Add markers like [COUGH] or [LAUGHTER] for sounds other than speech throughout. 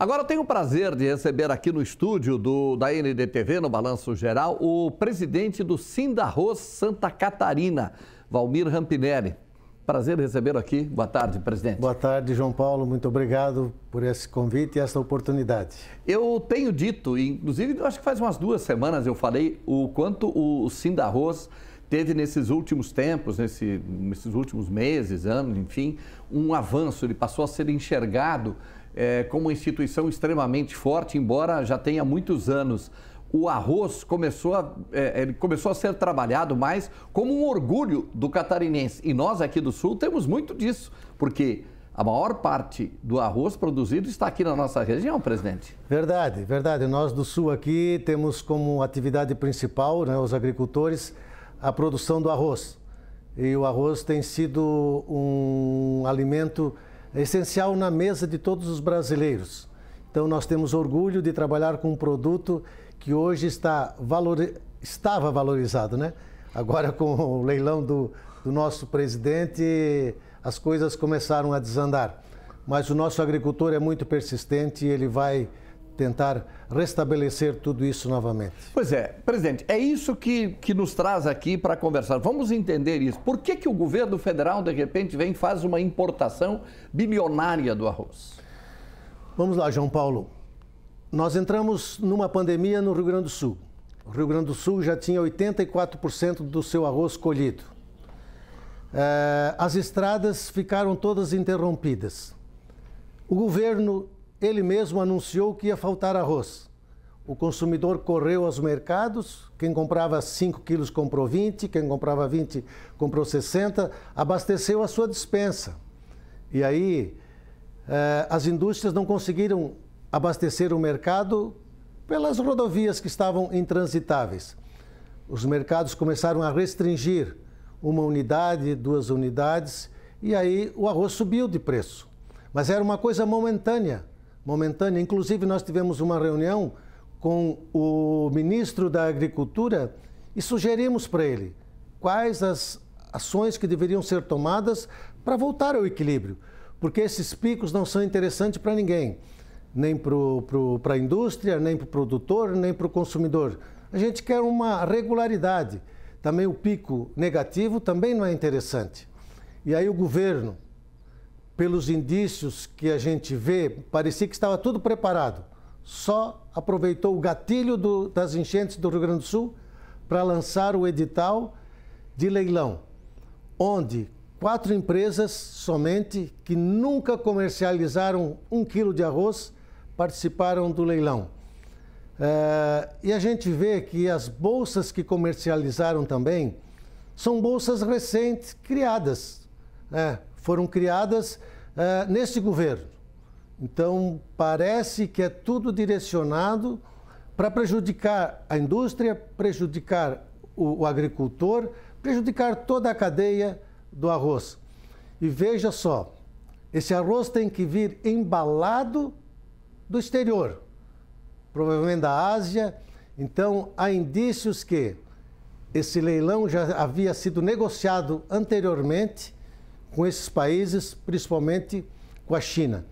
Agora eu tenho o prazer de receber aqui no estúdio do, da NDTV, no Balanço Geral, o presidente do Sindarroz Santa Catarina, Valmir Rampinelli. Prazer receber aqui. Boa tarde, presidente. Boa tarde, João Paulo. Muito obrigado por esse convite e essa oportunidade. Eu tenho dito, inclusive, acho que faz umas duas semanas eu falei o quanto o Sindarroz teve nesses últimos tempos, nesse, nesses últimos meses, anos, enfim, um avanço. Ele passou a ser enxergado é, como uma instituição extremamente forte, embora já tenha muitos anos. O arroz começou a, é, ele começou a ser trabalhado mais como um orgulho do catarinense. E nós aqui do Sul temos muito disso, porque a maior parte do arroz produzido está aqui na nossa região, presidente. Verdade, verdade. Nós do Sul aqui temos como atividade principal, né, os agricultores, a produção do arroz. E o arroz tem sido um alimento é essencial na mesa de todos os brasileiros. Então, nós temos orgulho de trabalhar com um produto que hoje está valor... estava valorizado, né? Agora, [LAUGHS] com o leilão do, do nosso presidente, as coisas começaram a desandar. Mas o nosso agricultor é muito persistente e ele vai tentar restabelecer tudo isso novamente. Pois é, presidente, é isso que, que nos traz aqui para conversar. Vamos entender isso. Por que, que o governo federal, de repente, vem e faz uma importação bilionária do arroz? Vamos lá, João Paulo. Nós entramos numa pandemia no Rio Grande do Sul. O Rio Grande do Sul já tinha 84% do seu arroz colhido. Eh, as estradas ficaram todas interrompidas. O governo ele mesmo anunciou que ia faltar arroz. O consumidor correu aos mercados, quem comprava 5 quilos comprou 20, quem comprava 20 comprou 60, abasteceu a sua dispensa. E aí eh, as indústrias não conseguiram abastecer o mercado pelas rodovias que estavam intransitáveis. Os mercados começaram a restringir uma unidade, duas unidades, e aí o arroz subiu de preço. Mas era uma coisa momentânea momentânea. Inclusive, nós tivemos uma reunião com o ministro da Agricultura e sugerimos para ele quais as ações que deveriam ser tomadas para voltar ao equilíbrio, porque esses picos não são interessantes para ninguém, nem para pro, a indústria, nem para o produtor, nem para o consumidor. A gente quer uma regularidade. Também o pico negativo também não é interessante. E aí o governo, pelos indícios que a gente vê, parecia que estava tudo preparado. Só aproveitou o gatilho do, das enchentes do Rio Grande do Sul para lançar o edital de leilão, onde quatro empresas somente que nunca comercializaram um quilo de arroz participaram do leilão. Eh, e a gente vê que as bolsas que comercializaram também são bolsas recentes, criadas. Né? foram criadas uh, governo. Então, parece que é tudo direcionado para prejudicar a indústria, prejudicar o, o agricultor, prejudicar toda a cadeia do arroz. E veja só, esse arroz tem que vir embalado do exterior, provavelmente da Ásia. Então, há indícios que esse leilão já havia sido negociado anteriormente com esses países, principalmente com a China.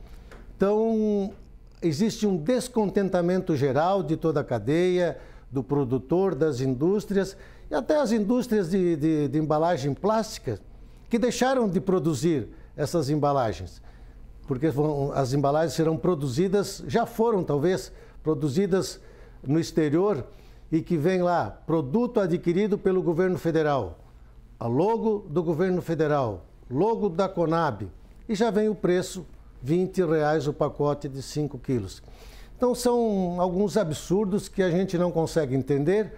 Então, existe um descontentamento geral de toda a cadeia, do produtor, das indústrias e até as indústrias de, de, de embalagem plástica que deixaram de produzir essas embalagens, porque as embalagens serão produzidas, já foram talvez produzidas no exterior e que vem lá produto adquirido pelo governo federal, a logo do governo federal, logo da Conab. E já vem o preço, R$ reais o pacote de 5 quilos. Então são alguns absurdos que a gente não consegue entender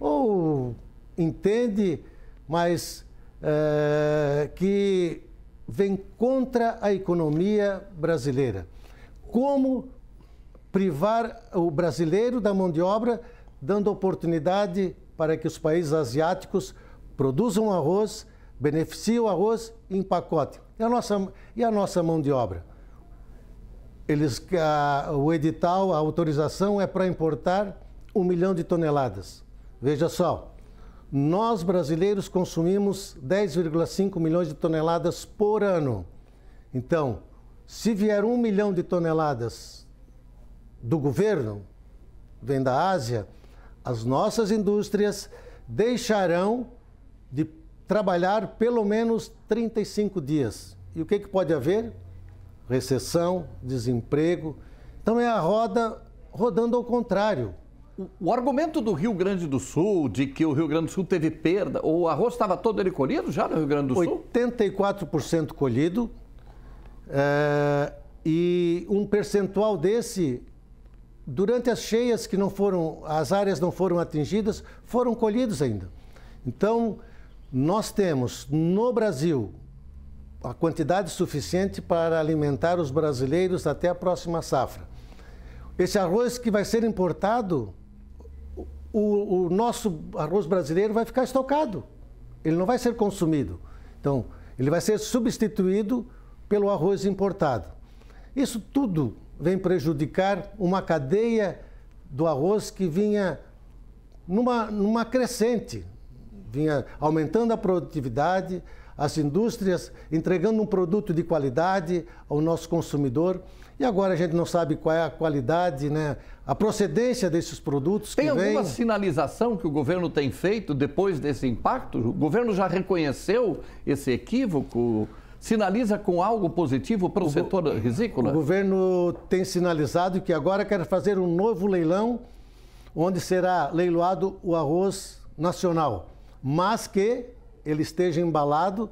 ou entende, mas é, que vem contra a economia brasileira. Como privar o brasileiro da mão de obra, dando oportunidade para que os países asiáticos produzam arroz beneficia o arroz em pacote. E a nossa, e a nossa mão de obra? Eles, a, ah, o edital, a autorização é para importar um milhão de toneladas. Veja só, nós brasileiros consumimos 10,5 milhões de toneladas por ano. Então, se vier um milhão de toneladas do governo, vem da Ásia, as nossas indústrias deixarão de trabalhar pelo menos 35 dias. E o que, que pode haver? Recessão, desemprego. Então é a roda rodando ao contrário. O argumento do Rio Grande do Sul, de que o Rio Grande do Sul teve perda, o arroz estava todo ele colhido já no Rio Grande do Sul? 84% colhido. É, e um percentual desse, durante as cheias que não foram, as áreas não foram atingidas, foram colhidos ainda. Então, nós temos no Brasil a quantidade suficiente para alimentar os brasileiros até a próxima safra. Esse arroz que vai ser importado, o, o nosso arroz brasileiro vai ficar estocado. Ele não vai ser consumido. Então, ele vai ser substituído pelo arroz importado. Isso tudo vem prejudicar uma cadeia do arroz que vinha numa, numa crescente, vinha aumentando a produtividade, as indústrias entregando um produto de qualidade ao nosso consumidor. E agora a gente não sabe qual é a qualidade, né? a procedência desses produtos. Tem alguma vem... sinalização que o governo tem feito depois desse impacto? O governo já reconheceu esse equívoco? Sinaliza com algo positivo para o, o setor go... risícola? O governo tem sinalizado que agora quer fazer um novo leilão, onde será leiloado o arroz nacional mas que ele esteja embalado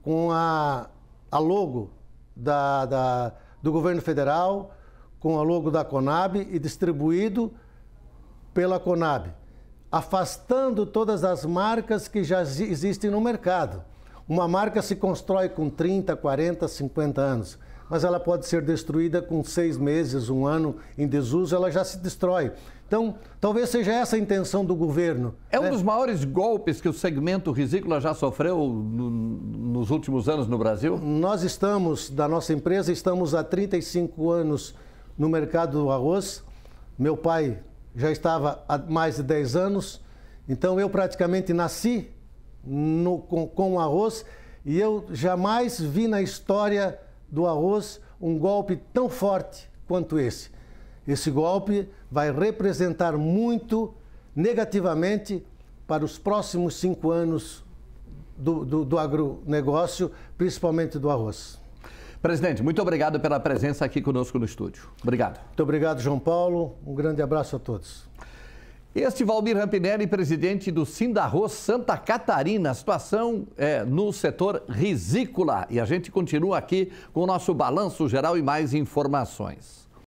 com a, a logo da, da, do governo federal, com a logo da Conab e distribuído pela Conab, afastando todas as marcas que já existem no mercado. Uma marca se constrói com 30, 40, 50 anos mas ela pode ser destruída com seis meses, um ano em desuso, ela já se destrói. Então, talvez seja essa a intenção do governo. É né? um dos maiores golpes que o segmento risícola já sofreu no, nos últimos anos no Brasil? Nós estamos, da nossa empresa, estamos há 35 anos no mercado do arroz. Meu pai já estava há mais de 10 anos, então eu praticamente nasci no, com, com arroz e eu jamais vi na história do arroz um golpe tão forte quanto esse. Esse golpe vai representar muito negativamente para os próximos cinco anos do, do, do agronegócio, principalmente do arroz. Presidente, muito obrigado pela presença aqui conosco no estúdio. Obrigado. Muito obrigado, João Paulo. Um grande abraço a todos. Este Valmir Rampinelli, presidente do Sindarroz Santa Catarina, situação é, no setor risícola. E a gente continua aqui com o nosso balanço geral e mais informações.